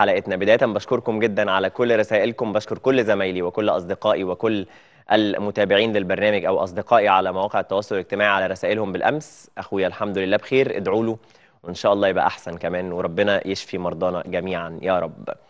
حلقتنا بداية بشكركم جدا على كل رسائلكم بشكر كل زمايلي وكل أصدقائي وكل المتابعين للبرنامج أو أصدقائي على مواقع التواصل الاجتماعي على رسائلهم بالأمس أخويا الحمد لله بخير ادعوا له وإن شاء الله يبقى أحسن كمان وربنا يشفي مرضانا جميعا يا رب